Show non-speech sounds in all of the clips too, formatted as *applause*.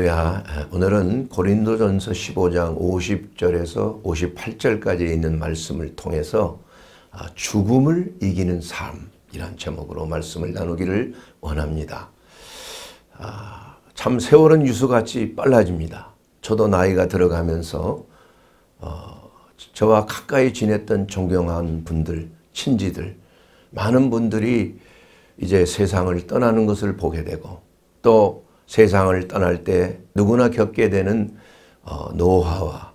야 오늘은 고린도전서 15장 50절에서 58절까지 있는 말씀을 통해서 아, 죽음을 이기는 삶이란 제목으로 말씀을 나누기를 원합니다. 아, 참 세월은 유수같이 빨라집니다. 저도 나이가 들어가면서 어, 저와 가까이 지냈던 존경한 분들, 친지들, 많은 분들이 이제 세상을 떠나는 것을 보게 되고 또 세상을 떠날 때 누구나 겪게 되는 어, 노화와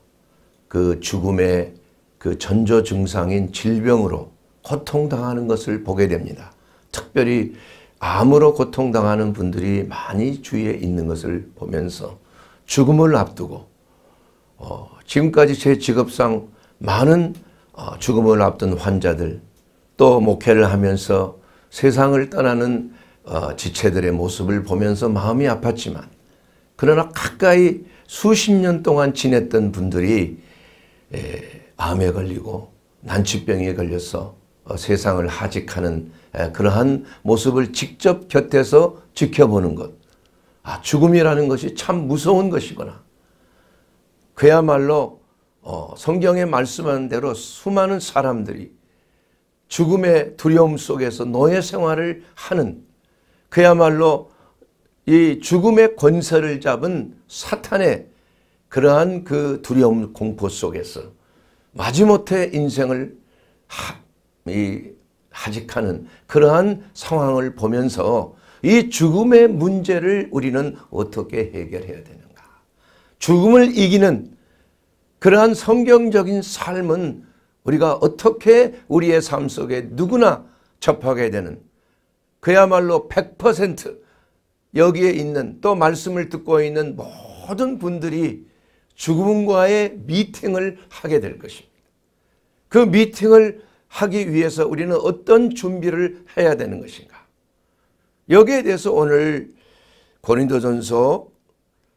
그 죽음의 그 전조 증상인 질병으로 고통당하는 것을 보게 됩니다. 특별히 암으로 고통당하는 분들이 많이 주위에 있는 것을 보면서 죽음을 앞두고 어, 지금까지 제 직업상 많은 어, 죽음을 앞둔 환자들 또 목회를 하면서 세상을 떠나는 어, 지체들의 모습을 보면서 마음이 아팠지만 그러나 가까이 수십 년 동안 지냈던 분들이 에, 암에 걸리고 난치병에 걸려서 어, 세상을 하직하는 그러한 모습을 직접 곁에서 지켜보는 것. 아, 죽음이라는 것이 참 무서운 것이구나. 그야말로 어, 성경에 말씀하는 대로 수많은 사람들이 죽음의 두려움 속에서 노예 생활을 하는 그야말로 이 죽음의 권세를 잡은 사탄의 그러한 그 두려움 공포 속에서 마지못해 인생을 하, 이, 하직하는 그러한 상황을 보면서 이 죽음의 문제를 우리는 어떻게 해결해야 되는가. 죽음을 이기는 그러한 성경적인 삶은 우리가 어떻게 우리의 삶 속에 누구나 접하게 되는 그야말로 100% 여기에 있는 또 말씀을 듣고 있는 모든 분들이 죽음과의 미팅을 하게 될 것입니다. 그 미팅을 하기 위해서 우리는 어떤 준비를 해야 되는 것인가. 여기에 대해서 오늘 고린도전서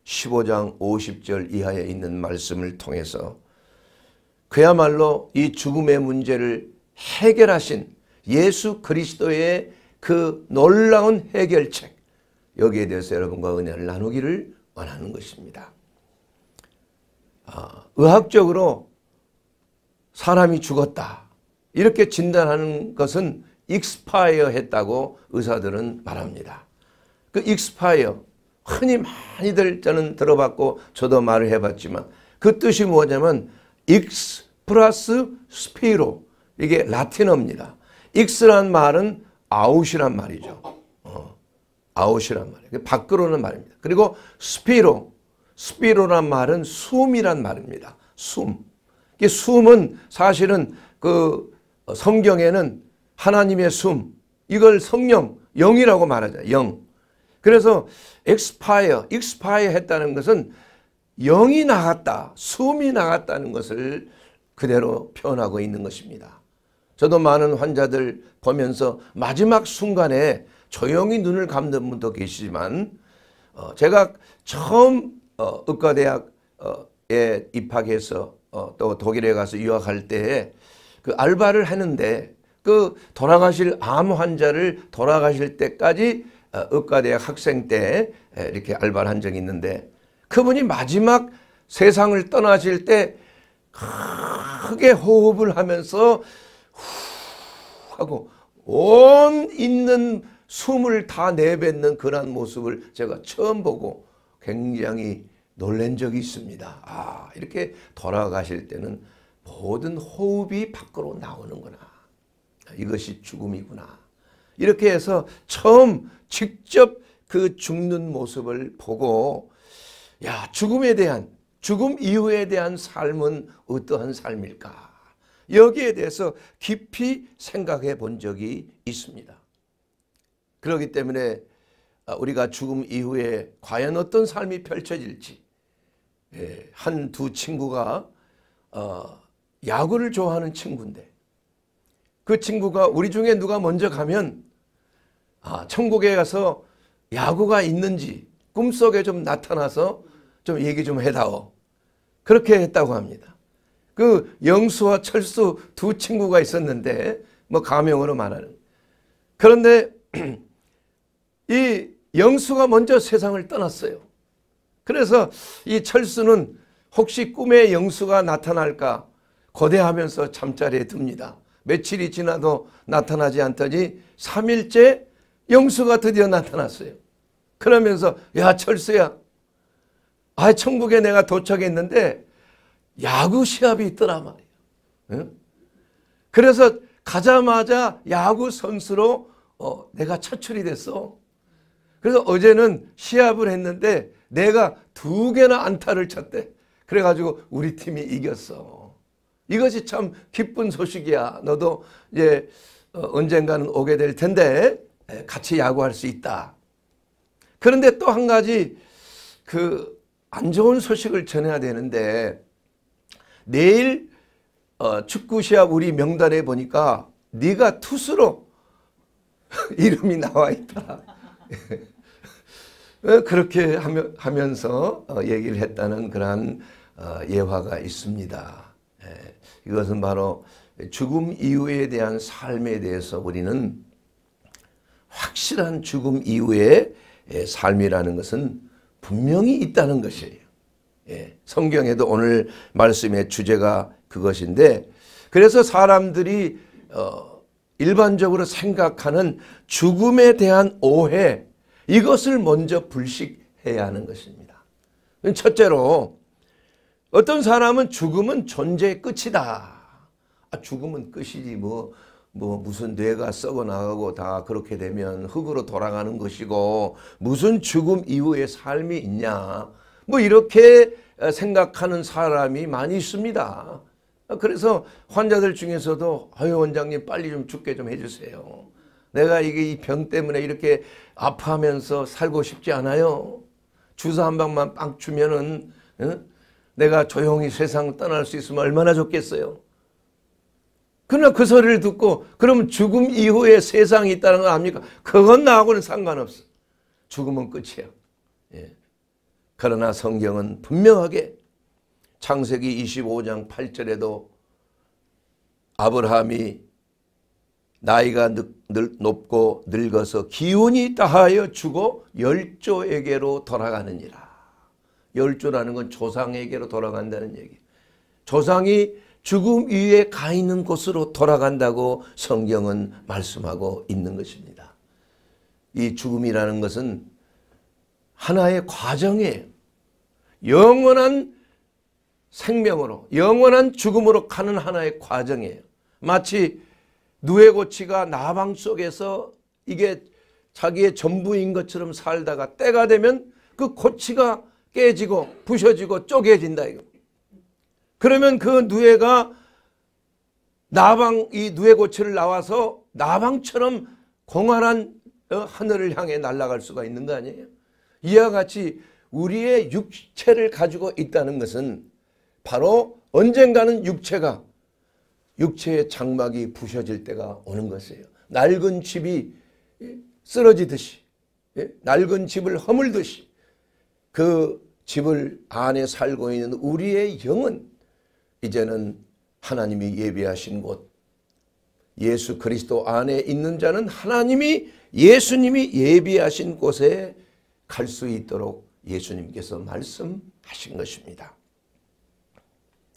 15장 50절 이하에 있는 말씀을 통해서 그야말로 이 죽음의 문제를 해결하신 예수 그리스도의 그 놀라운 해결책 여기에 대해서 여러분과 은혜를 나누기를 원하는 것입니다. 아, 의학적으로 사람이 죽었다 이렇게 진단하는 것은 익스파이어 했다고 의사들은 말합니다. 그 익스파이어 흔히 많이들 저는 들어봤고 저도 말을 해봤지만 그 뜻이 뭐냐면 익스 플러스 스피로 이게 라틴어입니다. 익스란 말은 아웃이란 말이죠. 어, 아웃이란 말이에요. 밖으로는 말입니다. 그리고 스피로, 스피로란 말은 숨이란 말입니다. 숨. 이 숨은 사실은 그 어, 성경에는 하나님의 숨, 이걸 성령, 영이라고 말하죠. 영. 그래서 expire, expire 했다는 것은 영이 나갔다, 숨이 나갔다는 것을 그대로 표현하고 있는 것입니다. 저도 많은 환자들 보면서 마지막 순간에 조용히 눈을 감는 분도 계시지만 어, 제가 처음 어, 의과대학에 입학해서 어, 또 독일에 가서 유학할 때그 알바를 하는데 그 돌아가실 암 환자를 돌아가실 때까지 어, 의과대학 학생 때 이렇게 알바를 한 적이 있는데 그분이 마지막 세상을 떠나실 때 크게 호흡을 하면서 하고 온 있는 숨을 다 내뱉는 그러한 모습을 제가 처음 보고 굉장히 놀란 적이 있습니다. 아 이렇게 돌아가실 때는 모든 호흡이 밖으로 나오는구나. 이것이 죽음이구나. 이렇게 해서 처음 직접 그 죽는 모습을 보고 야 죽음에 대한 죽음 이후에 대한 삶은 어떠한 삶일까 여기에 대해서 깊이 생각해 본 적이 있습니다. 그렇기 때문에 아, 우리가 죽음 이후에 과연 어떤 삶이 펼쳐질지 예, 한 두 친구가 어, 야구를 좋아하는 친구인데 그 친구가 우리 중에 누가 먼저 가면 아, 천국에 가서 야구가 있는지 꿈속에 좀 나타나서 좀 얘기 좀 해다오 그렇게 했다고 합니다. 그 영수와 철수 두 친구가 있었는데 뭐 가명으로 말하는 그런데 *clears throat* 이 영수가 먼저 세상을 떠났어요. 그래서 이 철수는 혹시 꿈에 영수가 나타날까 거대하면서 잠자리에 듭니다. 며칠이 지나도 나타나지 않더니 3일째 영수가 드디어 나타났어요. 그러면서 야 철수야 아 천국에 내가 도착했는데 야구 시합이 있더라 말이에요. 예? 그래서 가자마자 야구 선수로 어, 내가 차출이 됐어. 그래서 어제는 시합을 했는데 내가 두 개나 안타를 쳤대. 그래가지고 우리 팀이 이겼어. 이것이 참 기쁜 소식이야. 너도 이제 어, 언젠가는 오게 될 텐데 예, 같이 야구할 수 있다. 그런데 또 한 가지 그 안 좋은 소식을 전해야 되는데 내일 어, 축구 시합 우리 명단에 보니까 네가 투수로 *laughs* 이름이 나와 있다. *laughs* 그렇게 하며, 서 어, 얘기를 했다는 그러한 어, 예화가 있습니다. 예, 이것은 바로 죽음 이후에 대한 삶에 대해서 우리는 확실한 죽음 이후의 예, 삶이라는 것은 분명히 있다는 것이에요. 예, 성경에도 오늘 말씀의 주제가 그것인데 그래서 사람들이 어, 일반적으로 생각하는 죽음에 대한 오해 이것을 먼저 불식해야 하는 것입니다. 첫째로 어떤 사람은 죽음은 존재의 끝이다. 아, 죽음은 끝이지 뭐뭐 뭐, 무슨 뇌가 썩어 나가고 다 그렇게 되면 흙으로 돌아가는 것이고 무슨 죽음 이후에 삶이 있냐 뭐 이렇게 생각하는 사람이 많이 있습니다. 그래서 환자들 중에서도 아유 원장님 빨리 좀 죽게 좀 해주세요. 내가 이게 이 병 때문에 이렇게 아파하면서 살고 싶지 않아요. 주사 한 방만 빵 주면은 응? 내가 조용히 세상 떠날 수 있으면 얼마나 좋겠어요. 그러나 그 소리를 듣고 그럼 죽음 이후에 세상이 있다는 거 압니까? 그건 나하고는 상관없어. 죽음은 끝이야. 예. 그러나 성경은 분명하게 창세기 25장 8절에도 아브라함이 나이가 늙, 높고 늙어서 기운이 따하여 죽어 열조에게로 돌아가느니라. 열조라는 건 조상에게로 돌아간다는 얘기. 조상이 죽음 위에 가 있는 곳으로 돌아간다고 성경은 말씀하고 있는 것입니다. 이 죽음이라는 것은 하나의 과정에 영원한 생명으로 영원한 죽음으로 가는 하나의 과정이에요. 마치 누에고치가 나방 속에서 이게 자기의 전부인 것처럼 살다가 때가 되면 그 고치가 깨지고 부셔지고 쪼개진다 이거. 그러면 그 누에가 나방 이 누에고치를 나와서 나방처럼 공활한 어, 하늘을 향해 날아갈 수가 있는 거 아니에요? 이와 같이 우리의 육체를 가지고 있다는 것은 바로 언젠가는 육체가 육체의 장막이 부셔질 때가 오는 것이에요. 낡은 집이 쓰러지듯이 예? 낡은 집을 허물듯이 그 집을 안에 살고 있는 우리의 영은 이제는 하나님이 예비하신 곳 예수 그리스도 안에 있는 자는 하나님이 예수님이 예비하신 곳에 갈 수 있도록 예수님께서 말씀하신 것입니다.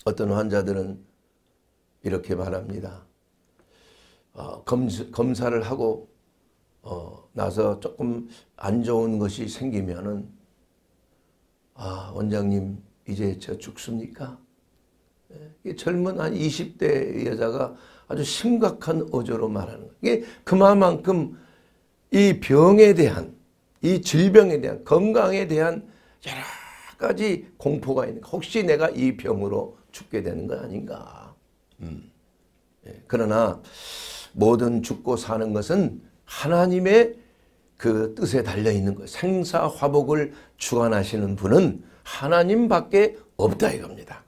어떤 환자들은 이렇게 말합니다. 어, 검, 사를 하고 어, 나서 조금 안 좋은 것이 생기면은 아 원장님 이제 저 죽습니까? 예, 젊은 한 20대 여자가 아주 심각한 어조로 말하는 거예요. 이게 그만큼 이 병에 대한 이 질병에 대한 건강에 대한 여러 가지 공포가 있는 혹시 내가 이 병으로 죽게 되는 건 아닌가. 음. 예. 그러나 모든 죽고 사는 것은 하나님의 그 뜻에 달려 있는 것. 생사 화복을 주관하시는 분은 하나님밖에 없다 이겁니다.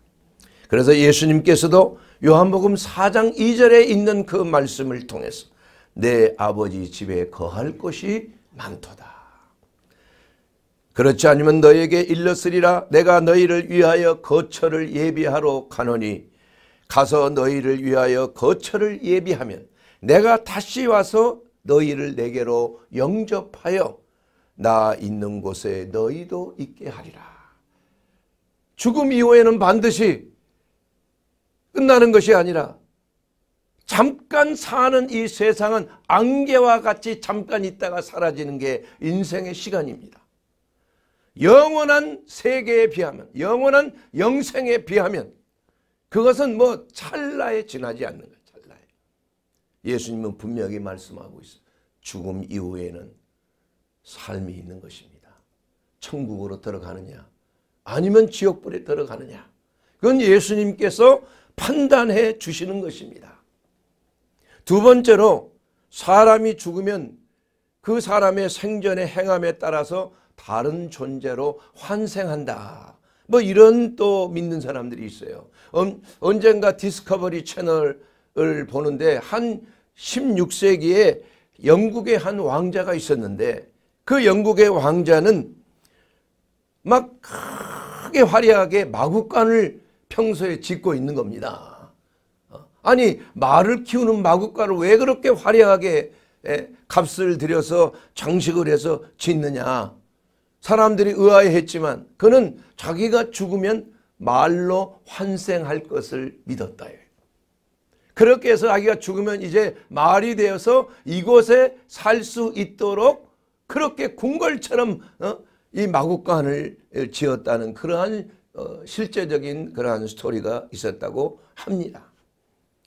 그래서 예수님께서도 요한복음 4장 2절에 있는 그 말씀을 통해서 내 아버지 집에 거할 것이 많도다. 그렇지 않으면 너에게 일렀으리라 내가 너희를 위하여 거처를 예비하러 가노니 가서 너희를 위하여 거처를 예비하면 내가 다시 와서 너희를 내게로 영접하여 나 있는 곳에 너희도 있게 하리라. 죽음 이후에는 반드시 끝나는 것이 아니라 잠깐 사는 이 세상은 안개와 같이 잠깐 있다가 사라지는 게 인생의 시간입니다. 영원한 세계에 비하면 영원한 영생에 비하면 그것은 뭐 찰나에 지나지 않는 거예요. 찰나에. 예수님은 분명히 말씀하고 있어요. 죽음 이후에는 삶이 있는 것입니다. 천국으로 들어가느냐 아니면 지옥불에 들어가느냐 그건 예수님께서 판단해 주시는 것입니다. 두 번째로 사람이 죽으면 그 사람의 생전의 행함에 따라서 다른 존재로 환생한다. 뭐 이런 또 믿는 사람들이 있어요. 음, 언젠가 디스커버리 채널을 보는데 한 16세기에 영국의 한 왕자가 있었는데 그 영국의 왕자는 막 크게 화려하게 마구간을 평소에 짓고 있는 겁니다. 어, 아니 말을 키우는 마구간을 왜 그렇게 화려하게 값을 들여서 장식을 해서 짓느냐. 사람들이 의아해했지만 그는 자기가 죽으면 말로 환생할 것을 믿었다. 그렇게 해서 자기가 죽으면 이제 말이 되어서 이곳에 살 수 있도록 그렇게 궁궐처럼 어, 이 마국간을 지었다는 그러한 어, 실제적인 그러한 스토리가 있었다고 합니다.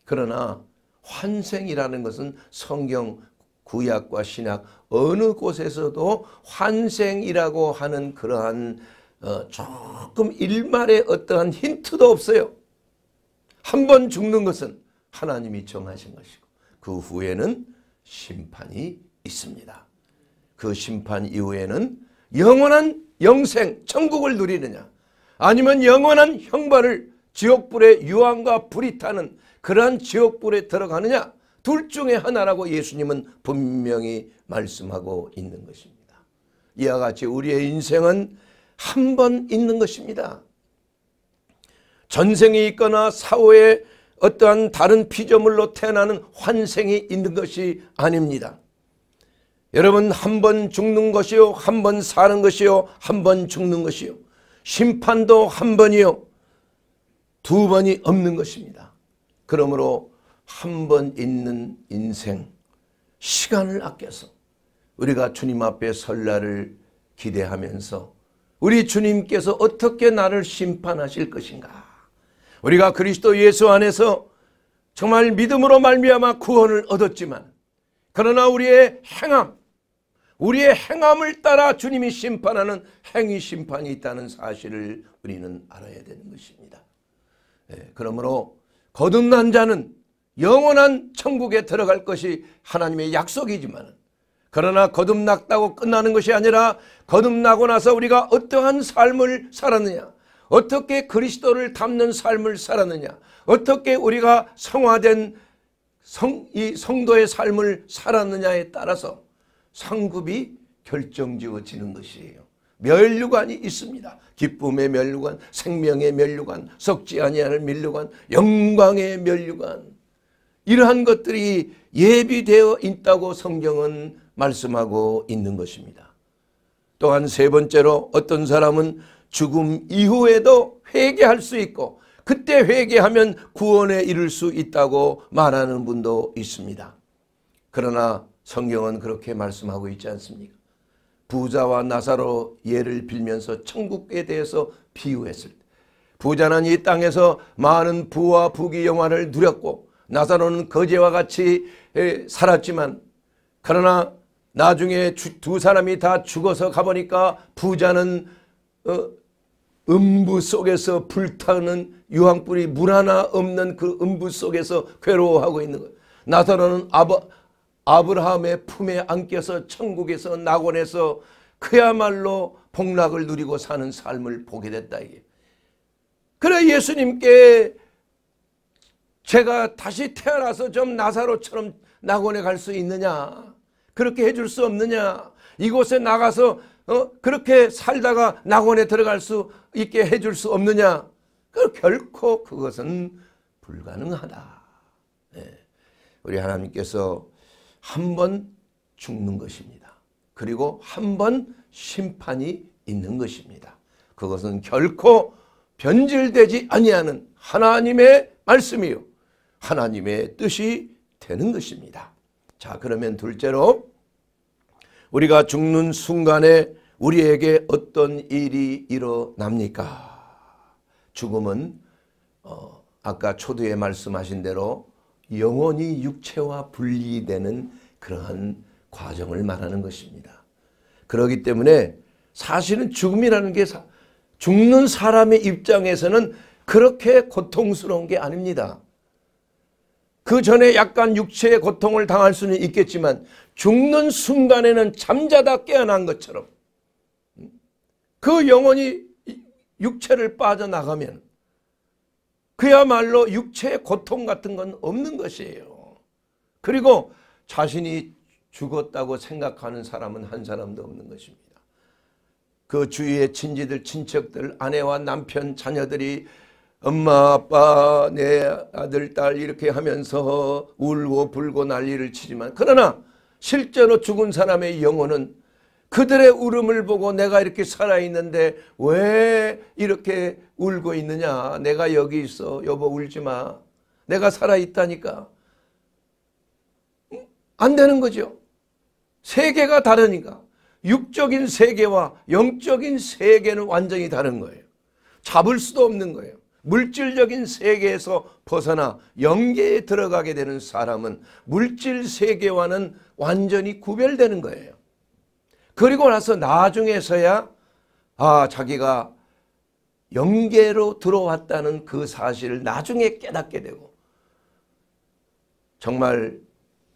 그러나 환생이라는 것은 성경 구약과 신약 어느 곳에서도 환생이라고 하는 그러한 어, 조금 일말의 어떠한 힌트도 없어요. 한 번 죽는 것은 하나님이 정하신 것이고 그 후에는 심판이 있습니다. 그 심판 이후에는 영원한 영생 천국을 누리느냐 아니면 영원한 형벌을 지옥불의 유황과 불이 타는 그러한 지옥불에 들어가느냐 둘 중에 하나라고 예수님은 분명히 말씀하고 있는 것입니다. 이와 같이 우리의 인생은 한 번 있는 것입니다. 전생이 있거나 사후에 어떠한 다른 피조물로 태어나는 환생이 있는 것이 아닙니다. 여러분 한 번 죽는 것이요 한 번 사는 것이요 한 번 죽는 것이요 심판도 한 번이요 두 번이 없는 것입니다. 그러므로 한번 있는 인생 시간을 아껴서 우리가 주님 앞에 설날을 기대하면서 우리 주님께서 어떻게 나를 심판하실 것인가 우리가 그리스도 예수 안에서 정말 믿음으로 말미암아 구원을 얻었지만 그러나 우리의 행함 우리의 행함을 따라 주님이 심판하는 행위 심판이 있다는 사실을 우리는 알아야 되는 것입니다. 예, 그러므로 거듭난 자는 영원한 천국에 들어갈 것이 하나님의 약속이지만 그러나 거듭났다고 끝나는 것이 아니라 거듭나고 나서 우리가 어떠한 삶을 살았느냐 어떻게 그리스도를 닮는 삶을 살았느냐 어떻게 우리가 성화된 성, 이 성도의 삶을 살았느냐에 따라서 상급이 결정지어지는 것이에요 멸류관이 있습니다. 기쁨의 멸류관, 생명의 멸류관, 석지 아니하는 멸류관, 영광의 멸류관. 이러한 것들이 예비되어 있다고 성경은 말씀하고 있는 것입니다. 또한 세 번째로 어떤 사람은 죽음 이후에도 회개할 수 있고 그때 회개하면 구원에 이를 수 있다고 말하는 분도 있습니다. 그러나 성경은 그렇게 말씀하고 있지 않습니까? 부자와 나사로 예를 빌면서 천국에 대해서 비유했을 때 부자는 이 땅에서 많은 부와 부귀 영화를 누렸고 나사로는 거제와 같이 살았지만 그러나 나중에 두 사람이 다 죽어서 가보니까 부자는 어, 음부 속에서 불타는 유황불이 물 하나 없는 그 음부 속에서 괴로워하고 있는 거예요. 나사로는 아버, 아브라함의 품에 안겨서 천국에서 낙원에서 그야말로 복락을 누리고 사는 삶을 보게 됐다 이게. 그래 예수님께 제가 다시 태어나서 좀 나사로처럼 낙원에 갈 수 있느냐 그렇게 해줄 수 없느냐 이곳에 나가서 어? 그렇게 살다가 낙원에 들어갈 수 있게 해줄 수 없느냐 그 결코 그것은 불가능하다 네. 우리 하나님께서 한 번 죽는 것입니다 그리고 한 번 심판이 있는 것입니다 그것은 결코 변질되지 아니하는 하나님의 말씀이요 하나님의 뜻이 되는 것입니다. 자 그러면 둘째로 우리가 죽는 순간에 우리에게 어떤 일이 일어납니까? 죽음은 어, 아까 초두에 말씀하신 대로 영혼이 육체와 분리되는 그러한 과정을 말하는 것입니다. 그렇기 때문에 사실은 죽음이라는 게 사, 죽는 사람의 입장에서는 그렇게 고통스러운 게 아닙니다. 그 전에 약간 육체의 고통을 당할 수는 있겠지만 죽는 순간에는 잠자다 깨어난 것처럼 음? 그 영혼이 육체를 빠져나가면 그야말로 육체의 고통 같은 건 없는 것이에요. 그리고 자신이 죽었다고 생각하는 사람은 한 사람도 없는 것입니다. 그 주위의 친지들, 친척들, 아내와 남편, 자녀들이 엄마 아빠 내 아들 딸 이렇게 하면서 울고 불고 난리를 치지만 그러나 실제로 죽은 사람의 영혼은 그들의 울음을 보고 내가 이렇게 살아있는데 왜 이렇게 울고 있느냐 내가 여기 있어 여보 울지마 내가 살아있다니까 안 되는 거죠 세계가 다르니까 육적인 세계와 영적인 세계는 완전히 다른 거예요 잡을 수도 없는 거예요 물질적인 세계에서 벗어나 영계에 들어가게 되는 사람은 물질 세계와는 완전히 구별되는 거예요. 그리고 나서 나중에서야 아 자기가 영계로 들어왔다는 그 사실을 나중에 깨닫게 되고 정말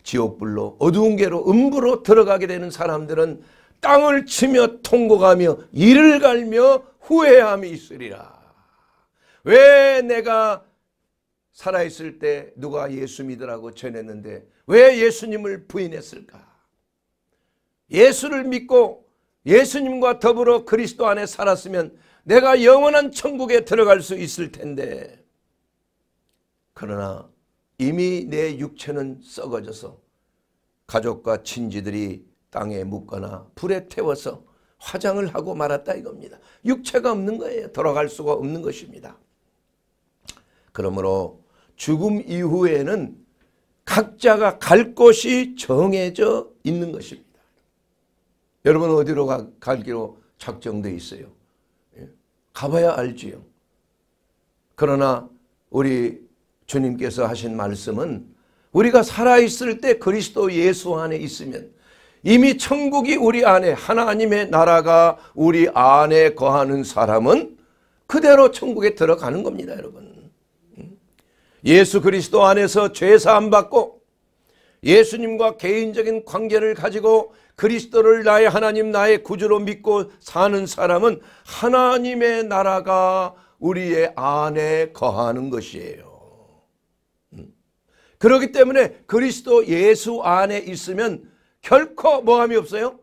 지옥불로 어두운 개로 음부로 들어가게 되는 사람들은 땅을 치며 통곡하며 이를 갈며 후회함이 있으리라. 왜 내가 살아있을 때 누가 예수 믿으라고 전했는데 왜 예수님을 부인했을까? 예수를 믿고 예수님과 더불어 그리스도 안에 살았으면 내가 영원한 천국에 들어갈 수 있을 텐데 그러나 이미 내 육체는 썩어져서 가족과 친지들이 땅에 묻거나 불에 태워서 화장을 하고 말았다 이겁니다. 육체가 없는 거예요. 돌아갈 수가 없는 것입니다. 그러므로 죽음 이후에는 각자가 갈 곳이 정해져 있는 것입니다. 여러분 어디로 가, 갈기로 작정돼 있어요. 예. 가봐야 알지요. 그러나 우리 주님께서 하신 말씀은 우리가 살아있을 때 그리스도 예수 안에 있으면 이미 천국이 우리 안에 하나님의 나라가 우리 안에 거하는 사람은 그대로 천국에 들어가는 겁니다 여러분. 예수 그리스도 안에서 죄 사함 받고 예수님과 개인적인 관계를 가지고 그리스도를 나의 하나님 나의 구주로 믿고 사는 사람은 하나님의 나라가 우리의 안에 거하는 것이에요. 음. 그렇기 때문에 그리스도 예수 안에 있으면 결코 모함이 없어요?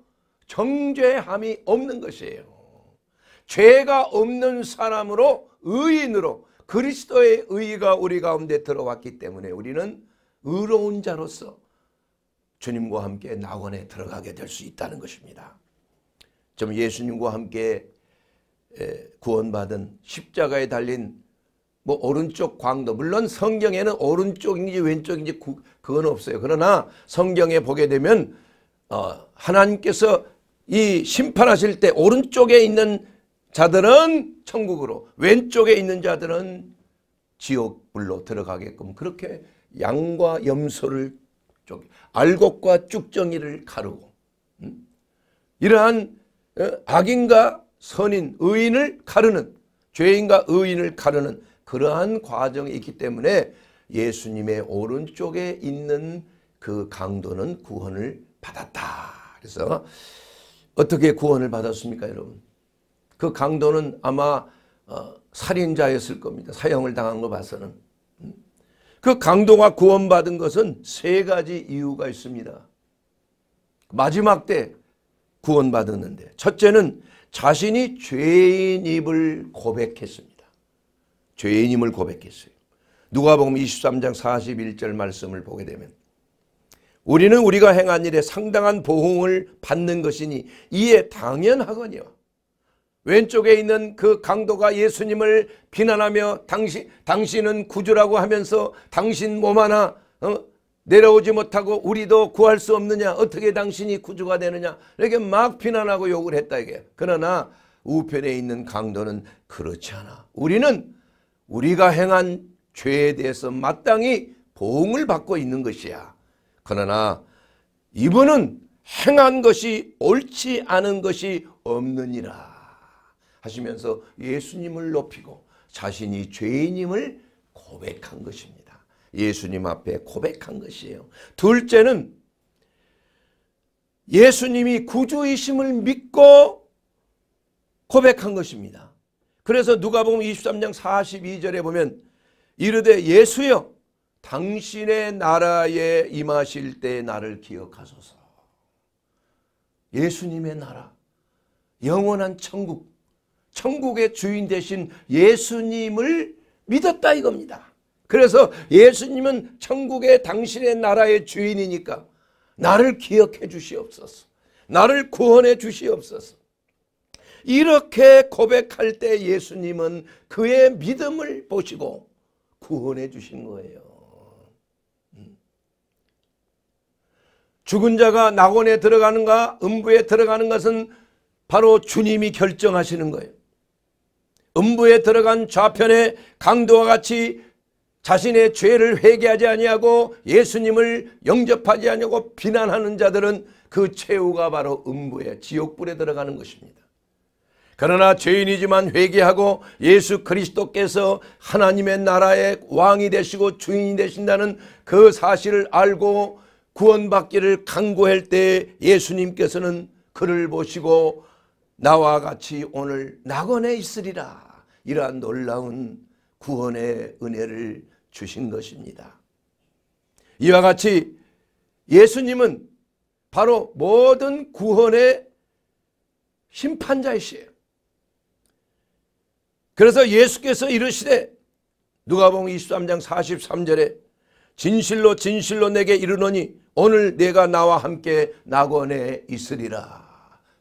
정죄함이 없는 것이에요. 죄가 없는 사람으로 의인으로 그리스도의 의가 의 우리 가운데 들어왔기 때문에 우리는 의로운 자로서 주님과 함께 낙원에 들어가게 될 수 있다는 것입니다. 좀 예수님과 함께 구원받은 십자가에 달린 뭐 오른쪽 광도 물론 성경에는 오른쪽인지 왼쪽인지 그건 없어요. 그러나 성경에 보게 되면 어, 하나님께서 이 심판하실 때 오른쪽에 있는 자들은 천국으로 왼쪽에 있는 자들은 지옥불로 들어가게끔 그렇게 양과 염소를 쪼 알곡과 쭉정이를 가르고 음? 이러한 어, 악인과 선인 의인을 가르는 죄인과 의인을 가르는 그러한 과정이 있기 때문에 예수님의 오른쪽에 있는 그 강도는 구원을 받았다. 그래서 어떻게 구원을 받았습니까 여러분? 그 강도는 아마 어, 살인자였을 겁니다. 사형을 당한 거 봐서는. 그 강도가 구원받은 것은 세 가지 이유가 있습니다. 마지막 때 구원받았는데 첫째는 자신이 죄인임을 고백했습니다. 죄인임을 고백했어요. 누가 보면 23장 41절 말씀을 보게 되면 우리는 우리가 행한 일에 상당한 보응을 받는 것이니 이에 당연하거니와 왼쪽에 있는 그 강도가 예수님을 비난하며 당신, 당신은 구주라고 하면서 당신 몸 하나 어? 내려오지 못하고 우리도 구할 수 없느냐 어떻게 당신이 구주가 되느냐 이렇게 막 비난하고 욕을 했다 이게 그러나 우편에 있는 강도는 그렇지 않아 우리는 우리가 행한 죄에 대해서 마땅히 보응을 받고 있는 것이야 그러나 이분은 행한 것이 옳지 않은 것이 없느니라 하시면서 예수님을 높이고 자신이 죄인임을 고백한 것입니다. 예수님 앞에 고백한 것이에요. 둘째는 예수님이 구주이심을 믿고 고백한 것입니다. 그래서 누가복음 23장 42절에 보면 이르되 예수여 당신의 나라에 임하실 때 나를 기억하소서. 예수님의 나라 영원한 천국 천국의 주인 대신 예수님을 믿었다 이겁니다. 그래서 예수님은 천국의 당신의 나라의 주인이니까 나를 기억해 주시옵소서. 나를 구원해 주시옵소서. 이렇게 고백할 때 예수님은 그의 믿음을 보시고 구원해 주신 거예요. 음. 죽은 자가 낙원에 들어가는가 음부에 들어가는 것은 바로 주님이 결정하시는 거예요. 음부에 들어간 좌편에 강도와 같이 자신의 죄를 회개하지 아니하고 예수님을 영접하지 아니하고 비난하는 자들은 그 최후가 바로 음부의 지옥불에 들어가는 것입니다. 그러나 죄인이지만 회개하고 예수 그리스도께서 하나님의 나라의 왕이 되시고 주인이 되신다는 그 사실을 알고 구원받기를 강구할 때 예수님께서는 그를 보시고 나와 같이 오늘 낙원에 있으리라 이러한 놀라운 구원의 은혜를 주신 것입니다. 이와 같이 예수님은 바로 모든 구원의 심판자이시에요. 그래서 예수께서 이르시되 누가복음 23장 43절에 진실로 진실로 내게 이르노니 오늘 내가 나와 함께 낙원에 있으리라.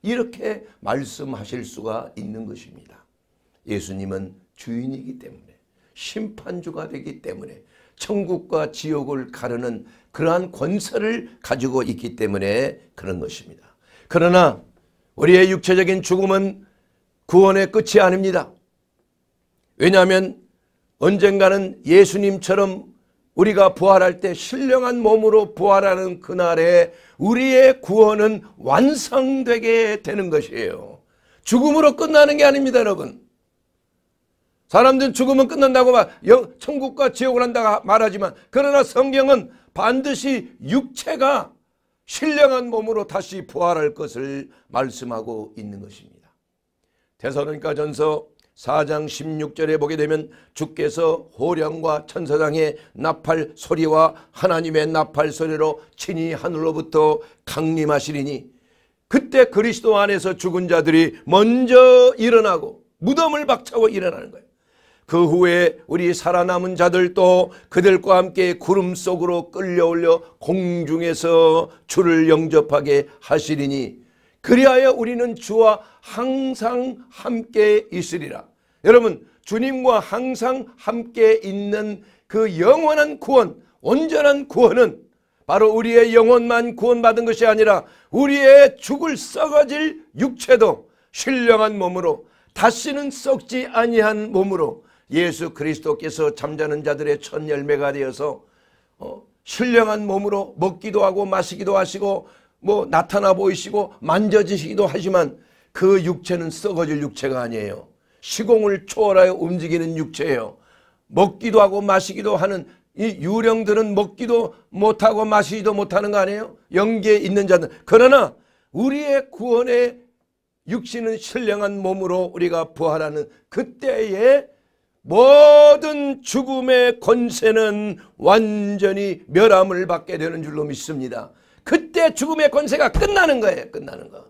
이렇게 말씀하실 수가 있는 것입니다. 예수님은 주인이기 때문에 심판주가 되기 때문에 천국과 지옥을 가르는 그러한 권세를 가지고 있기 때문에 그런 것입니다. 그러나 우리의 육체적인 죽음은 구원의 끝이 아닙니다. 왜냐하면 언젠가는 예수님처럼 우리가 부활할 때 신령한 몸으로 부활하는 그날에 우리의 구원은 완성되게 되는 것이에요. 죽음으로 끝나는 게 아닙니다, 여러분. 사람들은 죽음은 끝난다고 막 천국과 지옥을 한다고 말하지만 그러나 성경은 반드시 육체가 신령한 몸으로 다시 부활할 것을 말씀하고 있는 것입니다. 대선론가 전서 4장 16절에 보게 되면 주께서 호령과 천사장의 나팔 소리와 하나님의 나팔 소리로 친히 하늘로부터 강림하시리니 그때 그리스도 안에서 죽은 자들이 먼저 일어나고 무덤을 박차고 일어나는 거예요. 그 후에 우리 살아남은 자들도 그들과 함께 구름 속으로 끌려올려 공중에서 주를 영접하게 하시리니 그리하여 우리는 주와 항상 함께 있으리라. 여러분 주님과 항상 함께 있는 그 영원한 구원 온전한 구원은 바로 우리의 영혼만 구원받은 것이 아니라 우리의 죽을 썩어질 육체도 신령한 몸으로 다시는 썩지 아니한 몸으로 예수 그리스도께서 잠자는 자들의 첫 열매가 되어서 어, 신령한 몸으로 먹기도 하고 마시기도 하시고 뭐 나타나 보이시고 만져지시기도 하지만 그 육체는 썩어질 육체가 아니에요. 시공을 초월하여 움직이는 육체예요. 먹기도 하고 마시기도 하는 이 유령들은 먹기도 못하고 마시지도 못하는 거 아니에요? 영계에 있는 자들. 그러나 우리의 구원의 육신은 신령한 몸으로 우리가 부활하는 그때의 모든 죽음의 권세는 완전히 멸함을 받게 되는 줄로 믿습니다. 그때 죽음의 권세가 끝나는 거예요. 끝나는 거.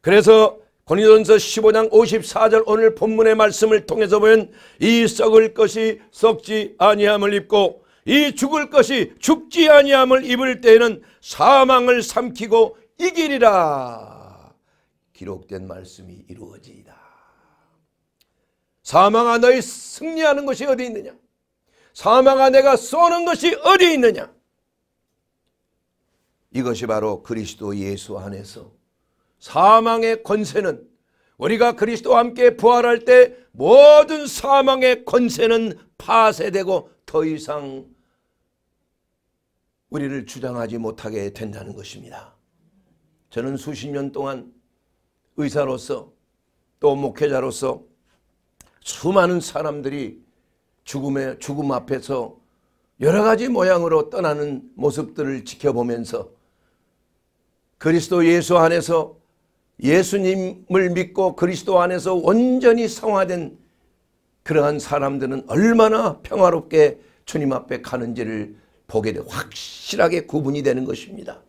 그래서 고린도전서 15장 54절 오늘 본문의 말씀을 통해서 보면 이 썩을 것이 썩지 아니함을 입고 이 죽을 것이 죽지 아니함을 입을 때에는 사망을 삼키고 이기리라 기록된 말씀이 이루어지다 사망아 너희 승리하는 것이 어디 있느냐? 사망아 내가 쏘는 것이 어디 있느냐? 이것이 바로 그리스도 예수 안에서 사망의 권세는 우리가 그리스도와 함께 부활할 때 모든 사망의 권세는 파쇄되고 더 이상 우리를 주장하지 못하게 된다는 것입니다. 저는 수십 년 동안 의사로서 또 목회자로서 수많은 사람들이 죽음의 죽음 앞에서 여러 가지 모양으로 떠나는 모습들을 지켜보면서 그리스도 예수 안에서 예수님을 믿고 그리스도 안에서 온전히 성화된 그러한 사람들은 얼마나 평화롭게 주님 앞에 가는지를 보게 돼 확실하게 구분이 되는 것입니다.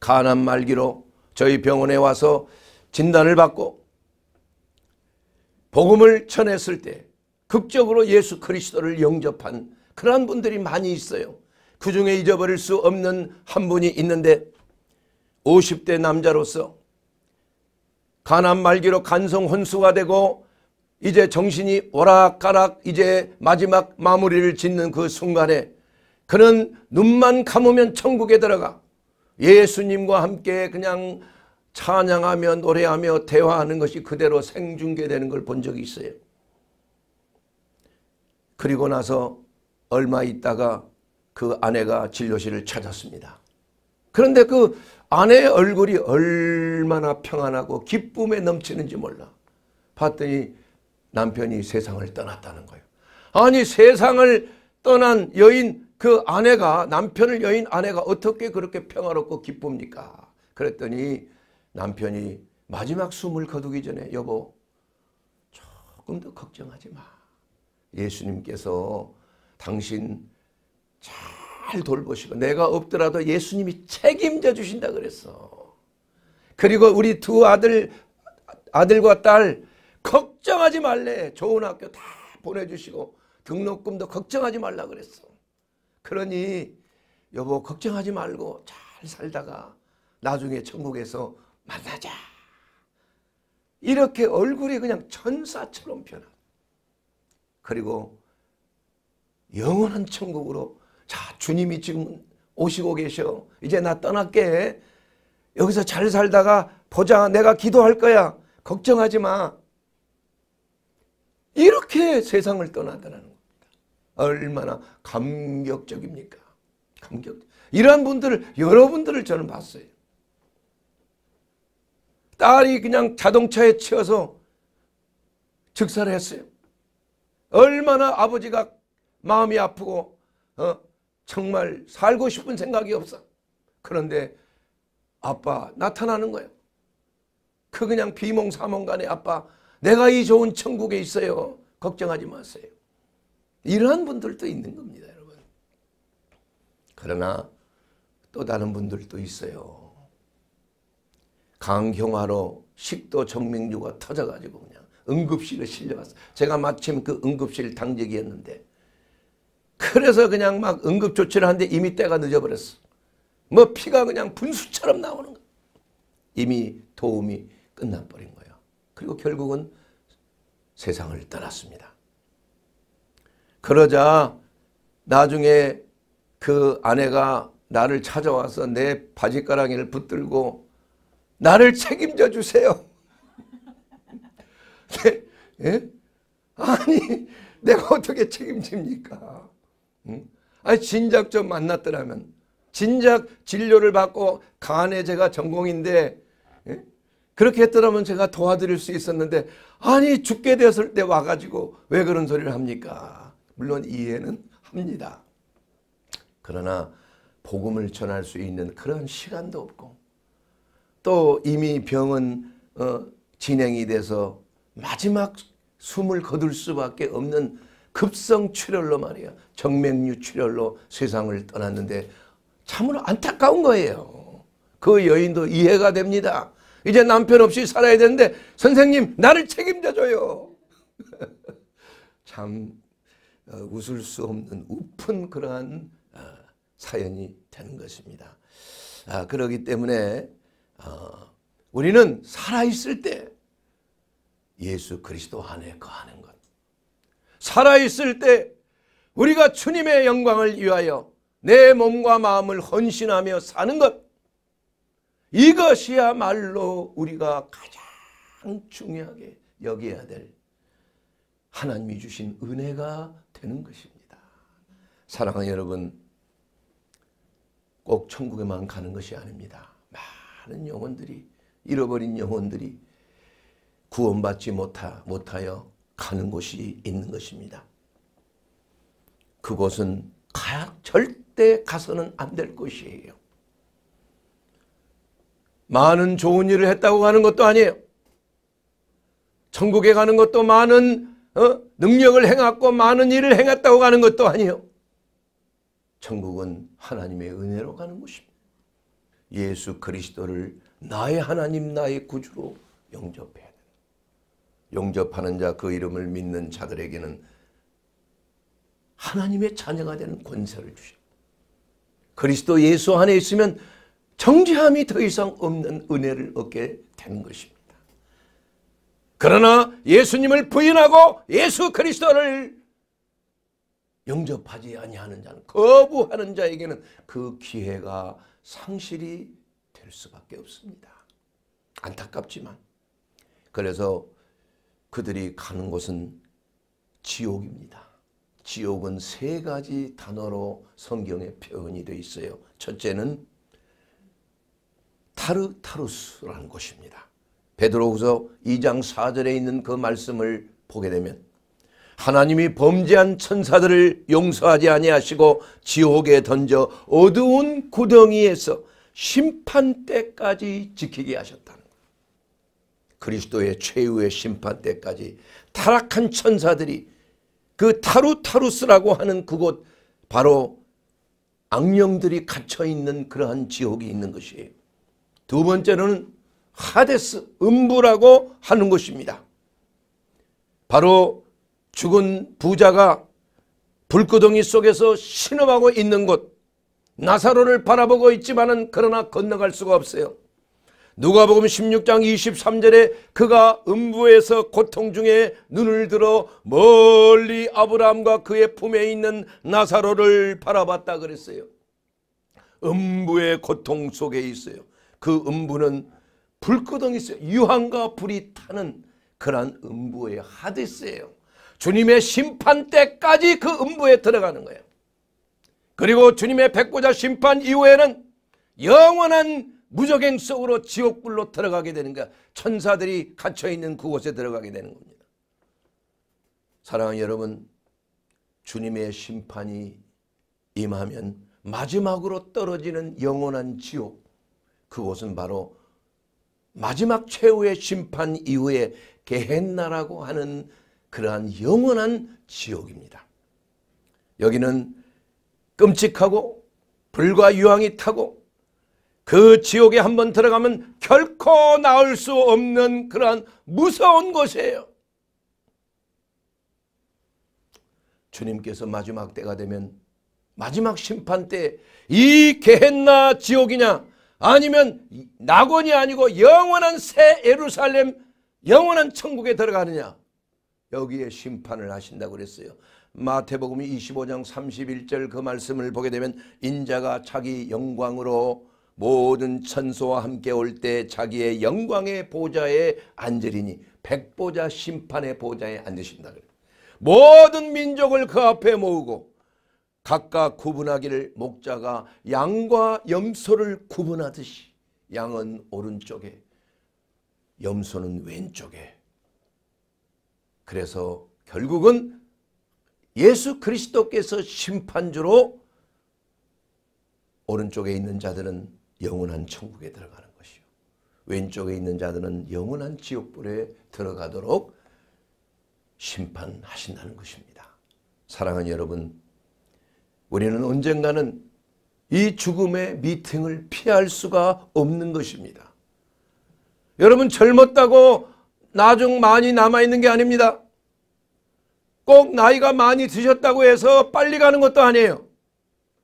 가난 말기로 저희 병원에 와서 진단을 받고 복음을 전했을 때 극적으로 예수 그리스도를 영접한 그러한 분들이 많이 있어요. 그 중에 잊어버릴 수 없는 한 분이 있는데 50대 남자로서 가난 말기로 간성 혼수가 되고 이제 정신이 오락가락 이제 마지막 마무리를 짓는 그 순간에 그는 눈만 감으면 천국에 들어가 예수님과 함께 그냥 찬양하며 노래하며 대화하는 것이 그대로 생중계되는 걸 본 적이 있어요. 그리고 나서 얼마 있다가 그 아내가 진료실을 찾았습니다. 그런데 그 아내의 얼굴이 얼마나 평안하고 기쁨에 넘치는지 몰라. 봤더니 남편이 세상을 떠났다는 거예요. 아니 세상을 떠난 여인 그 아내가 남편을 여인 아내가 어떻게 그렇게 평화롭고 기쁩니까? 그랬더니 남편이 마지막 숨을 거두기 전에 여보 조금 더 걱정하지 마. 예수님께서 당신 참잘 돌보시고 내가 없더라도 예수님이 책임져 주신다 그랬어. 그리고 우리 두 아들 아들과 딸 걱정하지 말래. 좋은 학교 다 보내주시고 등록금도 걱정하지 말라 그랬어. 그러니 여보 걱정하지 말고 잘 살다가 나중에 천국에서 만나자. 이렇게 얼굴이 그냥 천사처럼 변한. 그리고 영원한 천국으로 자, 주님이 지금 오시고 계셔. 이제 나 떠날게. 여기서 잘 살다가 보자. 내가 기도할 거야. 걱정하지 마. 이렇게 세상을 떠나더라는 겁니다. 얼마나 감격적입니까? 감격. 이러한 분들을 여러분들을 저는 봤어요. 딸이 그냥 자동차에 치여서 즉사를 했어요. 얼마나 아버지가 마음이 아프고 어? 정말 살고 싶은 생각이 없어. 그런데 아빠 나타나는 거예요. 그 그냥 비몽사몽간에 아빠 내가 이 좋은 천국에 있어요. 걱정하지 마세요. 이러한 분들도 있는 겁니다. 여러분. 그러나 또 다른 분들도 있어요. 강경화로 식도 정맥류가 터져가지고 그냥 응급실에 실려갔어요. 제가 마침 그 응급실 당직이었는데 그래서 그냥 막 응급조치를 하는데 이미 때가 늦어버렸어. 뭐 피가 그냥 분수처럼 나오는 거 이미 도움이 끝나버린 거예요. 그리고 결국은 세상을 떠났습니다. 그러자 나중에 그 아내가 나를 찾아와서 내 바지가랑이를 붙들고 나를 책임져 주세요. *laughs* 네, 예? 아니 내가 어떻게 책임집니까? 응? 아니 진작 좀 만났더라면 진작 진료를 받고 간에 제가 전공인데 예? 그렇게 했더라면 제가 도와드릴 수 있었는데 아니 죽게 되었을 때 와가지고 왜 그런 소리를 합니까? 물론 이해는 합니다. 그러나 복음을 전할 수 있는 그런 시간도 없고 또 이미 병은 어, 진행이 돼서 마지막 숨을 거둘 수밖에 없는 급성 출혈로 말이야. 정맥류 출혈로 세상을 떠났는데 참으로 안타까운 거예요. 그 여인도 이해가 됩니다. 이제 남편 없이 살아야 되는데 선생님 나를 책임져줘요. *laughs* 참 어, 웃을 수 없는 웃픈 그러한 어, 사연이 되는 것입니다. 아, 그러기 때문에 어, 우리는 살아있을 때 예수 그리스도 안에 거하는 것. 살아있을 때 우리가 주님의 영광을 위하여 내 몸과 마음을 헌신하며 사는 것 이것이야말로 우리가 가장 중요하게 여겨야 될 하나님이 주신 은혜가 되는 것입니다. 사랑하는 여러분 꼭 천국에만 가는 것이 아닙니다. 많은 영혼들이 잃어버린 영혼들이 구원받지 못하, 못하여 가는 곳이 있는 것입니다. 그곳은 가, 절대 가서는 안 될 곳이에요. 많은 좋은 일을 했다고 가는 것도 아니에요. 천국에 가는 것도 많은 어? 능력을 행했고 많은 일을 행했다고 가는 것도 아니에요. 천국은 하나님의 은혜로 가는 곳입니다. 예수 그리스도를 나의 하나님 나의 구주로 영접해야 용접하는 자 그 이름을 믿는 자들에게는 하나님의 자녀가 되는 권세를 주셨다. 그리스도 예수 안에 있으면 정죄함이 더 이상 없는 은혜를 얻게 되는 것입니다. 그러나 예수님을 부인하고 예수 그리스도를 영접하지 아니하는 자는 거부하는 자에게는 그 기회가 상실이 될 수밖에 없습니다. 안타깝지만 그래서 그들이 가는 곳은 지옥입니다. 지옥은 세 가지 단어로 성경에 표현이 되어 있어요. 첫째는 타르타루스라는 곳입니다. 베드로후서 2장 4절에 있는 그 말씀을 보게 되면 하나님이 범죄한 천사들을 용서하지 아니하시고 지옥에 던져 어두운 구덩이에서 심판 때까지 지키게 하셨다. 그리스도의 최후의 심판 때까지 타락한 천사들이 그 타루타루스라고 하는 그곳 바로 악령들이 갇혀있는 그러한 지옥이 있는 것이에요. 두 번째로는 하데스 음부라고 하는 것입니다 바로 죽은 부자가 불구덩이 속에서 신음하고 있는 곳 나사로를 바라보고 있지만은 그러나 건너갈 수가 없어요. 누가복음 16장 23절에 그가 음부에서 고통 중에 눈을 들어 멀리 아브라함과 그의 품에 있는 나사로를 바라봤다 그랬어요. 음부의 고통 속에 있어요. 그 음부는 불끄덩이 있어요. 유황과 불이 타는 그런 음부의 하데스예요. 주님의 심판 때까지 그 음부에 들어가는 거예요. 그리고 주님의 백보자 심판 이후에는 영원한 무적행 속으로 지옥불로 들어가게 되는 가 천사들이 갇혀있는 그곳에 들어가게 되는 겁니다. 사랑하는 여러분 주님의 심판이 임하면 마지막으로 떨어지는 영원한 지옥 그곳은 바로 마지막 최후의 심판 이후에 게헨나라고 하는 그러한 영원한 지옥입니다. 여기는 끔찍하고 불과 유황이 타고 그 지옥에 한번 들어가면 결코 나올 수 없는 그러한 무서운 곳이에요. 주님께서 마지막 때가 되면 마지막 심판 때이 게헨나 지옥이냐 아니면 낙원이 아니고 영원한 새 예루살렘 영원한 천국에 들어가느냐 여기에 심판을 하신다고 그랬어요. 마태복음 25장 31절 그 말씀을 보게 되면 인자가 자기 영광으로 모든 천소와 함께 올 때 자기의 영광의 보좌에 앉으리니 백보좌 심판의 보좌에 앉으신다 모든 민족을 그 앞에 모으고 각각 구분하기를 목자가 양과 염소를 구분하듯이 양은 오른쪽에 염소는 왼쪽에 그래서 결국은 예수 그리스도께서 심판주로 오른쪽에 있는 자들은 영원한 천국에 들어가는 것이요. 왼쪽에 있는 자들은 영원한 지옥불에 들어가도록 심판하신다는 것입니다. 사랑하는 여러분, 우리는 언젠가는 이 죽음의 미팅을 피할 수가 없는 것입니다. 여러분 젊었다고 나중 많이 남아있는 게 아닙니다. 꼭 나이가 많이 드셨다고 해서 빨리 가는 것도 아니에요.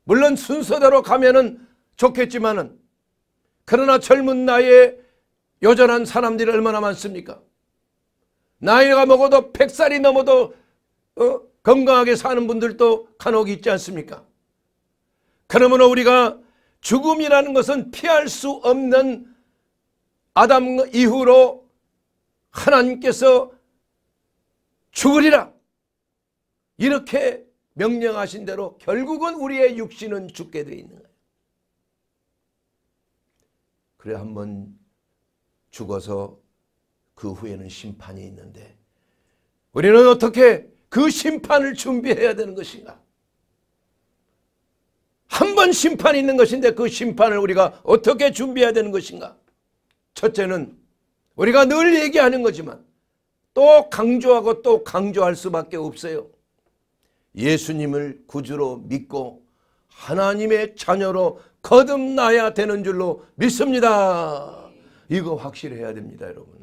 물론 순서대로 가면은 좋겠지만은 그러나 젊은 나이에 여전한 사람들이 얼마나 많습니까? 나이가 먹어도 100살이 넘어도 어? 건강하게 사는 분들도 간혹 있지 않습니까? 그러므로 우리가 죽음이라는 것은 피할 수 없는 아담 이후로 하나님께서 죽으리라 이렇게 명령하신 대로 결국은 우리의 육신은 죽게 돼 있는 거예요. 그래 한 번 죽어서 그 후에는 심판이 있는데 우리는 어떻게 그 심판을 준비해야 되는 것인가? 한 번 심판이 있는 것인데 그 심판을 우리가 어떻게 준비해야 되는 것인가? 첫째는 우리가 늘 얘기하는 거지만 또 강조하고 또 강조할 수밖에 없어요. 예수님을 구주로 믿고 하나님의 자녀로 거듭나야 되는 줄로 믿습니다. 이거 확실해야 됩니다, 여러분.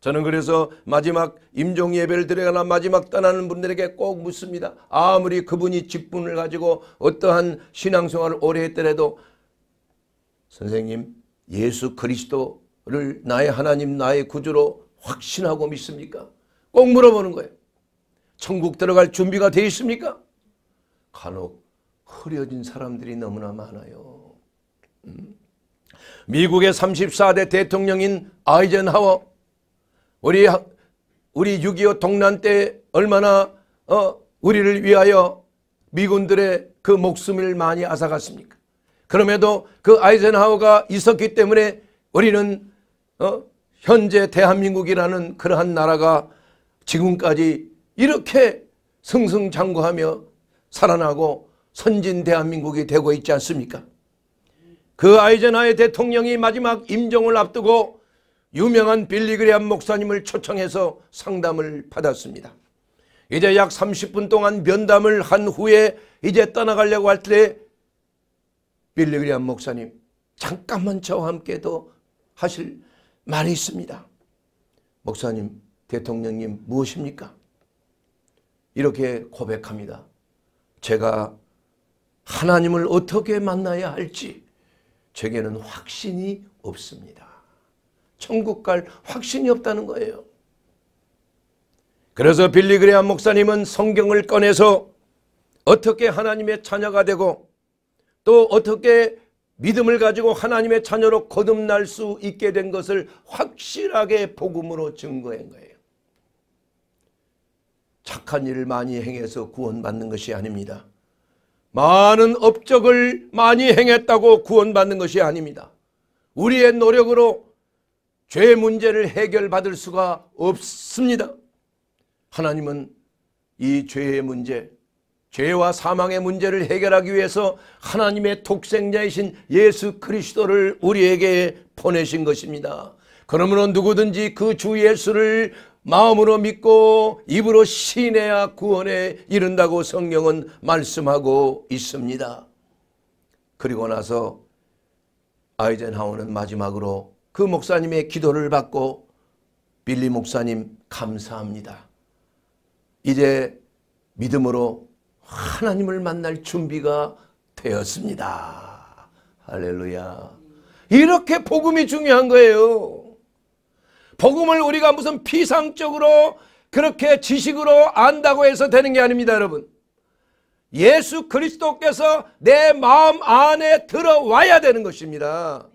저는 그래서 마지막 임종 예배를 드려가나 마지막 떠나는 분들에게 꼭 묻습니다. 아무리 그분이 직분을 가지고 어떠한 신앙생활을 오래 했더라도 선생님 예수 그리스도를 나의 하나님 나의 구주로 확신하고 믿습니까? 꼭 물어보는 거예요. 천국 들어갈 준비가 돼 있습니까? 간혹 흐려진 사람들이 너무나 많아요. 음. 미국의 34대 대통령인 아이젠하워 우리 우리 6.25 동란 때 얼마나 어, 우리를 위하여 미군들의 그 목숨을 많이 앗아갔습니까? 그럼에도 그 아이젠하워가 있었기 때문에 우리는 어, 현재 대한민국이라는 그러한 나라가 지금까지 이렇게 승승장구하며 살아나고 선진 대한민국이 되고 있지 않습니까? 그 아이젠하의 대통령이 마지막 임종을 앞두고 유명한 빌리 그레한 목사님을 초청해서 상담을 받았습니다. 이제 약 30분 동안 면담을 한 후에 이제 떠나가려고 할 때 빌리 그레한 목사님 잠깐만 저와 함께도 하실 말이 있습니다. 목사님 대통령님 무엇입니까? 이렇게 고백합니다. 제가 하나님을 어떻게 만나야 할지 제게는 확신이 없습니다. 천국 갈 확신이 없다는 거예요. 그래서 빌리그레안 목사님은 성경을 꺼내서 어떻게 하나님의 자녀가 되고 또 어떻게 믿음을 가지고 하나님의 자녀로 거듭날 수 있게 된 것을 확실하게 복음으로 증거한 거예요. 착한 일을 많이 행해서 구원받는 것이 아닙니다. 많은 업적을 많이 행했다고 구원받는 것이 아닙니다. 우리의 노력으로 죄 문제를 해결받을 수가 없습니다. 하나님은 이 죄의 문제, 죄와 사망의 문제를 해결하기 위해서 하나님의 독생자이신 예수 그리스도를 우리에게 보내신 것입니다. 그러므로 누구든지 그 주 예수를 마음으로 믿고 입으로 신해야 구원에 이른다고 성경은 말씀하고 있습니다. 그리고 나서 아이젠하우는 마지막으로 그 목사님의 기도를 받고 빌리 목사님 감사합니다. 이제 믿음으로 하나님을 만날 준비가 되었습니다. 할렐루야. 이렇게 복음이 중요한 거예요. 복음을 우리가 무슨 피상적으로 그렇게 지식으로 안다고 해서 되는 게 아닙니다 여러분. 예수 그리스도께서 내 마음 안에 들어와야 되는 것입니다.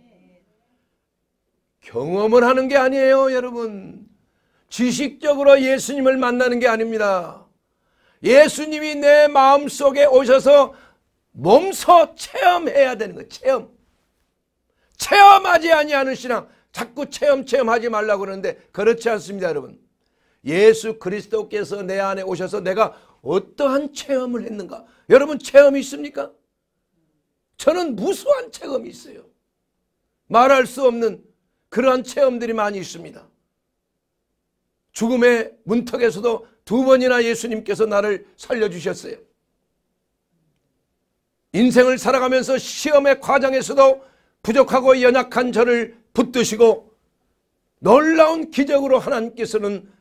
경험을 하는 게 아니에요 여러분. 지식적으로 예수님을 만나는 게 아닙니다. 예수님이 내 마음 속에 오셔서 몸소 체험해야 되는 거 체험. 체험하지 아니하는 신앙 자꾸 체험 체험하지 말라고 그러는데 그렇지 않습니다 여러분. 예수 그리스도께서 내 안에 오셔서 내가 어떠한 체험을 했는가. 여러분 체험이 있습니까? 저는 무수한 체험이 있어요. 말할 수 없는 그러한 체험들이 많이 있습니다. 죽음의 문턱에서도 두 번이나 예수님께서 나를 살려주셨어요. 인생을 살아가면서 시험의 과정에서도 부족하고 연약한 저를 붙드시고 놀라운 기적으로 하나님께서는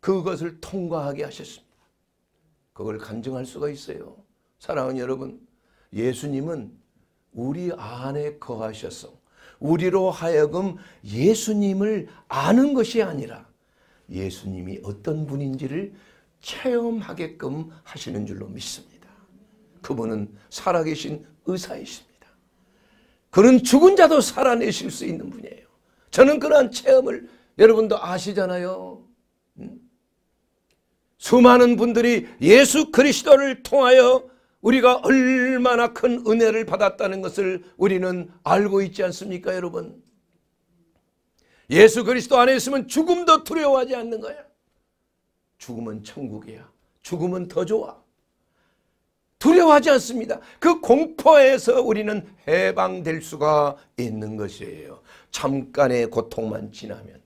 그것을 통과하게 하셨습니다. 그걸 간증할 수가 있어요. 사랑하는 여러분 예수님은 우리 안에 거하셔서 우리로 하여금 예수님을 아는 것이 아니라 예수님이 어떤 분인지를 체험하게끔 하시는 줄로 믿습니다. 그분은 살아계신 의사이십니다. 그런 죽은 자도 살아내실 수 있는 분이에요. 저는 그러한 체험을 여러분도 아시잖아요. 음. 수많은 분들이 예수 그리스도를 통하여 우리가 얼마나 큰 은혜를 받았다는 것을 우리는 알고 있지 않습니까 여러분? 예수 그리스도 안에 있으면 죽음도 두려워하지 않는 거야. 죽음은 천국이야. 죽음은 더 좋아. 두려워하지 않습니다. 그 공포에서 우리는 해방될 수가 있는 것이에요. 잠깐의 고통만 지나면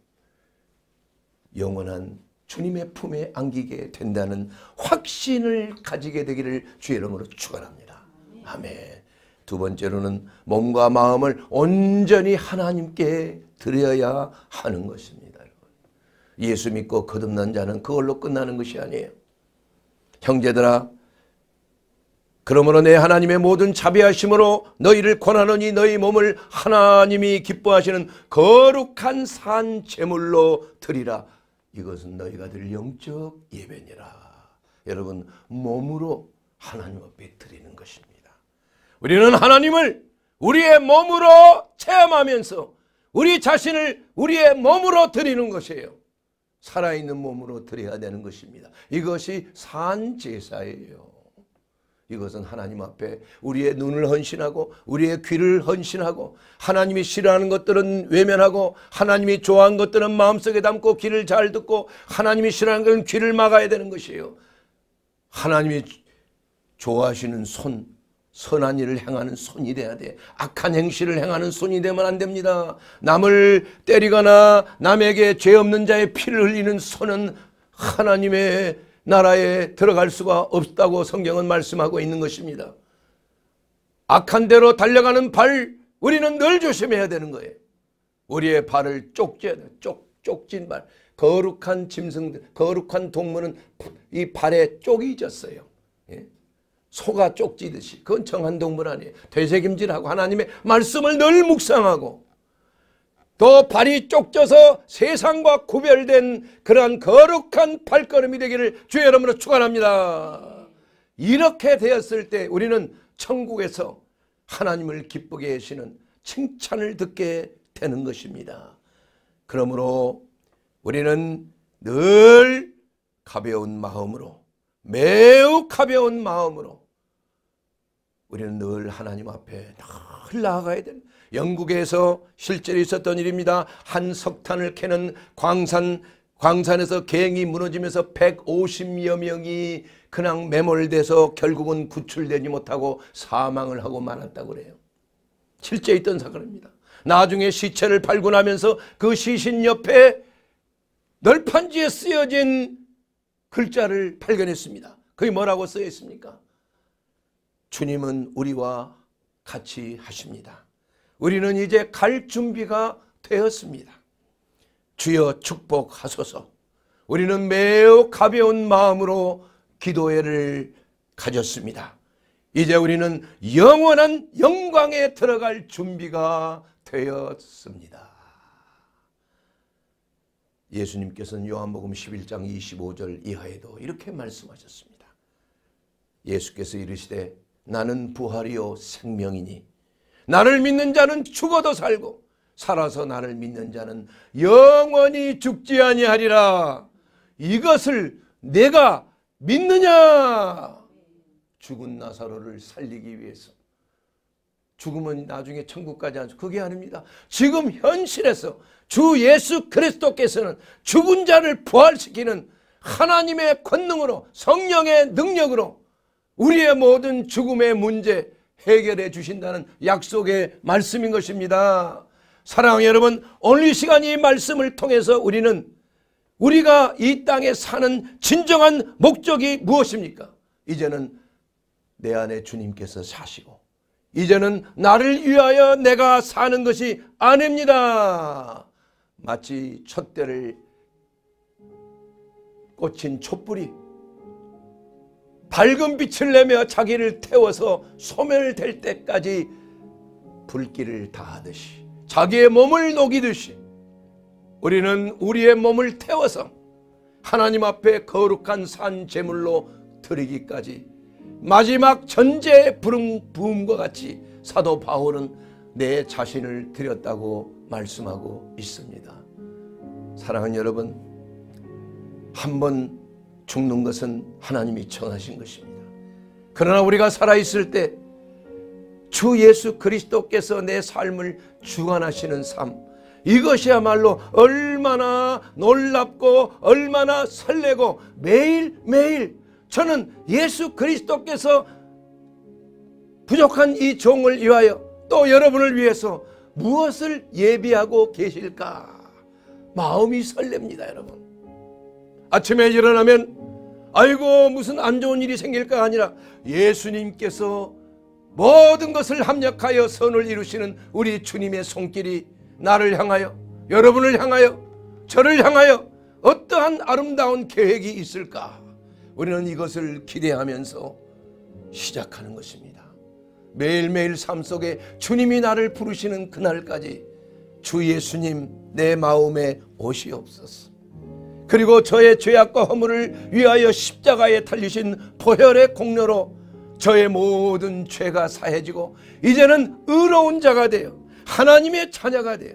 영원한 주님의 품에 안기게 된다는 확신을 가지게 되기를 주의 이름으로 축원합니다. 아멘. 두 번째로는 몸과 마음을 온전히 하나님께 드려야 하는 것입니다. 예수 믿고 거듭난 자는 그걸로 끝나는 것이 아니에요. 형제들아 그러므로 내 하나님의 모든 자비하심으로 너희를 권하노니 너희 몸을 하나님이 기뻐하시는 거룩한 산 제물로 드리라. 이것은 너희가 들 영적 예배니라. 여러분 몸으로 하나님 앞에 드리는 것입니다. 우리는 하나님을 우리의 몸으로 체험하면서 우리 자신을 우리의 몸으로 드리는 것이에요. 살아있는 몸으로 드려야 되는 것입니다. 이것이 산제사예요. 이것은 하나님 앞에 우리의 눈을 헌신하고 우리의 귀를 헌신하고 하나님이 싫어하는 것들은 외면하고 하나님이 좋아하는 것들은 마음속에 담고 귀를 잘 듣고 하나님이 싫어하는 것은 귀를 막아야 되는 것이에요. 하나님이 좋아하시는 손 선한 일을 행하는 손이 돼야 돼. 악한 행실을 행하는 손이 되면 안 됩니다. 남을 때리거나 남에게 죄 없는 자의 피를 흘리는 손은 하나님의 나라에 들어갈 수가 없다고 성경은 말씀하고 있는 것입니다. 악한 대로 달려가는 발 우리는 늘 조심해야 되는 거예요. 우리의 발을 쪽지야 돼. 쪽, 쪽진 발. 거룩한 짐승들, 거룩한 동물은 이 발에 쪽이 졌어요. 예? 소가 쪽지듯이. 그건 정한 동물 아니에요. 되새김질하고 하나님의 말씀을 늘 묵상하고 더 발이 쫓겨서 세상과 구별된 그러한 거룩한 발걸음이 되기를 주의 여러분으로 축원합니다. 이렇게 되었을 때 우리는 천국에서 하나님을 기쁘게 하시는 칭찬을 듣게 되는 것입니다. 그러므로 우리는 늘 가벼운 마음으로 매우 가벼운 마음으로 우리는 늘 하나님 앞에 늘 나아가야 됩니다. 영국에서 실제로 있었던 일입니다. 한 석탄을 캐는 광산 광산에서 계 갱이 무너지면서 150여 명이 그냥 매몰돼서 결국은 구출되지 못하고 사망을 하고 말았다고 그래요. 실제 있던 사건입니다. 나중에 시체를 발굴하면서 그 시신 옆에 널판지에 쓰여진 글자를 발견했습니다. 그게 뭐라고 쓰여 있습니까? 주님은 우리와 같이 하십니다. 우리는 이제 갈 준비가 되었습니다. 주여 축복하소서. 우리는 매우 가벼운 마음으로 기도회를 가졌습니다. 이제 우리는 영원한 영광에 들어갈 준비가 되었습니다. 예수님께서는 요한복음 11장 25절 이하에도 이렇게 말씀하셨습니다. 예수께서 이르시되 나는 부활이요 생명이니 나를 믿는 자는 죽어도 살고 살아서 나를 믿는 자는 영원히 죽지 아니하리라. 이것을 내가 믿느냐? 죽은 나사로를 살리기 위해서. 죽음은 나중에 천국까지 하 그게 아닙니다. 지금 현실에서 주 예수 그리스도께서는 죽은 자를 부활시키는 하나님의 권능으로 성령의 능력으로 우리의 모든 죽음의 문제 해결해 주신다는 약속의 말씀인 것입니다. 사랑하는 여러분 오늘 이 시간 이 말씀을 통해서 우리는 우리가 이 땅에 사는 진정한 목적이 무엇입니까? 이제는 내 안에 주님께서 사시고 이제는 나를 위하여 내가 사는 것이 아닙니다. 마치 촛대를 꽂힌 촛불이 밝은 빛을 내며 자기를 태워서 소멸될 때까지 불길을 다하듯이 자기의 몸을 녹이듯이 우리는 우리의 몸을 태워서 하나님 앞에 거룩한 산 제물로 드리기까지 마지막 전제의 부음과 름부 같이 사도 바울은 내 자신을 드렸다고 말씀하고 있습니다. 사랑하는 여러분 한번 죽는 것은 하나님이 정하신 것입니다. 그러나 우리가 살아있을 때 주 예수 그리스도께서 내 삶을 주관하시는 삶, 이것이야말로 얼마나 놀랍고 얼마나 설레고 매일매일 저는 예수 그리스도께서 부족한 이 종을 위하여 또 여러분을 위해서 무엇을 예비하고 계실까? 마음이 설렙니다, 여러분. 아침에 일어나면 아이고 무슨 안 좋은 일이 생길까 아니라 예수님께서 모든 것을 합력하여 선을 이루시는 우리 주님의 손길이 나를 향하여 여러분을 향하여 저를 향하여 어떠한 아름다운 계획이 있을까 우리는 이것을 기대하면서 시작하는 것입니다. 매일매일 삶 속에 주님이 나를 부르시는 그날까지 주 예수님 내 마음에 오시옵소서. 그리고 저의 죄악과 허물을 위하여 십자가에 달리신 보혈의 공로로 저의 모든 죄가 사해지고 이제는 의로운 자가 되어 하나님의 자녀가 되어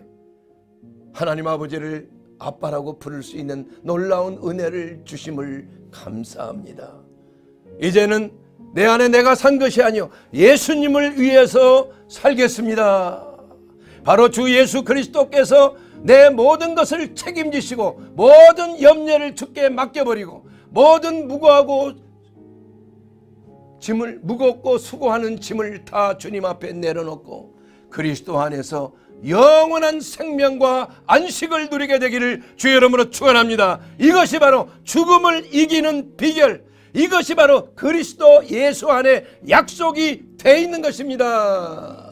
하나님 아버지를 아빠라고 부를 수 있는 놀라운 은혜를 주심을 감사합니다. 이제는 내 안에 내가 산 것이 아니요 예수님을 위해서 살겠습니다. 바로 주 예수 그리스도께서 내 모든 것을 책임지시고 모든 염려를 죽게 맡겨버리고 모든 무거하고 짐을 무겁고 수고하는 짐을 다 주님 앞에 내려놓고 그리스도 안에서 영원한 생명과 안식을 누리게 되기를 주여 이름으로 축원합니다. 이것이 바로 죽음을 이기는 비결. 이것이 바로 그리스도 예수 안에 약속이 돼 있는 것입니다.